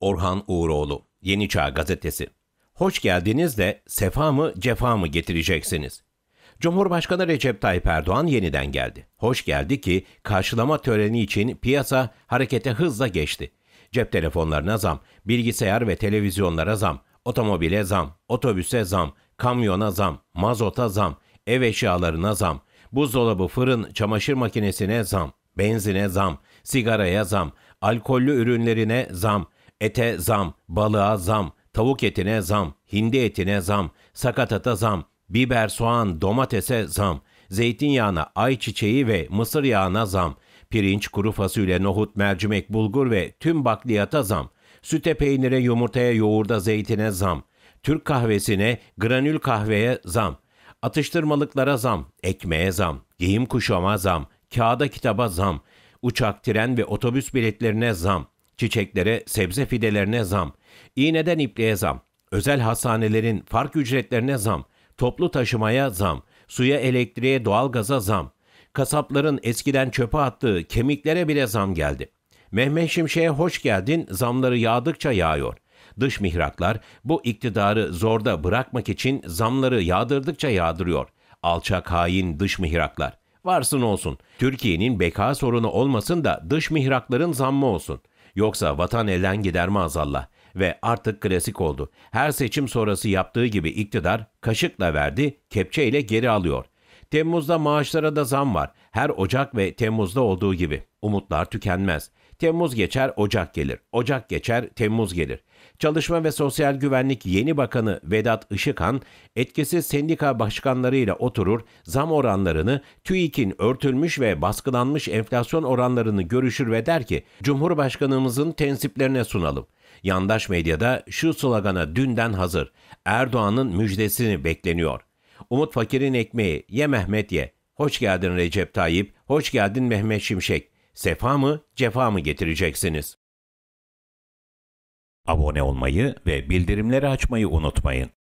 Orhan Uğuroğlu, Yeni Çağ Gazetesi. Hoş geldiniz de sefa mı cefa mı getireceksiniz? Cumhurbaşkanı Recep Tayyip Erdoğan yeniden geldi. Hoş geldi ki karşılama töreni için piyasa harekete hızla geçti. Cep telefonlarına zam, bilgisayar ve televizyonlara zam, otomobile zam, otobüse zam, kamyona zam, mazota zam, ev eşyalarına zam, buzdolabı, fırın, çamaşır makinesine zam, benzine zam, sigaraya zam, alkollü ürünlerine zam, Ete zam, balığa zam, tavuk etine zam, hindi etine zam, sakatata zam, biber, soğan, domatese zam, zeytinyağına, ayçiçeği ve mısır yağına zam, pirinç, kuru fasulye, nohut, mercimek, bulgur ve tüm bakliyata zam, süte, peynire, yumurtaya, yoğurda, zeytine zam, Türk kahvesine, granül kahveye zam, atıştırmalıklara zam, ekmeğe zam, giyim kuşama zam, kağıda kitaba zam, uçak, tren ve otobüs biletlerine zam, Çiçeklere, sebze fidelerine zam, iğneden ipliğe zam, özel hastanelerin fark ücretlerine zam, toplu taşımaya zam, suya, elektriğe, doğalgaza zam, kasapların eskiden çöpe attığı kemiklere bile zam geldi. Mehmet Şimşek'e hoş geldin, zamları yağdıkça yağıyor. Dış mihraklar bu iktidarı zorda bırakmak için zamları yağdırdıkça yağdırıyor. Alçak hain dış mihraklar. Varsın olsun. Türkiye'nin beka sorunu olmasın da dış mihrakların zammı olsun.'' Yoksa vatan elden gider mi azalla? Ve artık klasik oldu. Her seçim sonrası yaptığı gibi iktidar kaşıkla verdi, kepçeyle geri alıyor. Temmuz'da maaşlara da zam var. Her Ocak ve Temmuz'da olduğu gibi. Umutlar tükenmez. Temmuz geçer, Ocak gelir. Ocak geçer, Temmuz gelir. Çalışma ve Sosyal Güvenlik Yeni Bakanı Vedat Işıkhan, etkisiz sendika başkanlarıyla oturur, zam oranlarını, TÜİK'in örtülmüş ve baskılanmış enflasyon oranlarını görüşür ve der ki, Cumhurbaşkanımızın tensiplerine sunalım. Yandaş medyada şu slogana dünden hazır, Erdoğan'ın müjdesini bekleniyor.'' Umut Fakir'in ekmeği. Ye Mehmet ye. Hoş geldin Recep Tayyip. Hoş geldin Mehmet Şimşek. Sefa mı, cefa mı getireceksiniz? Abone olmayı ve bildirimleri açmayı unutmayın.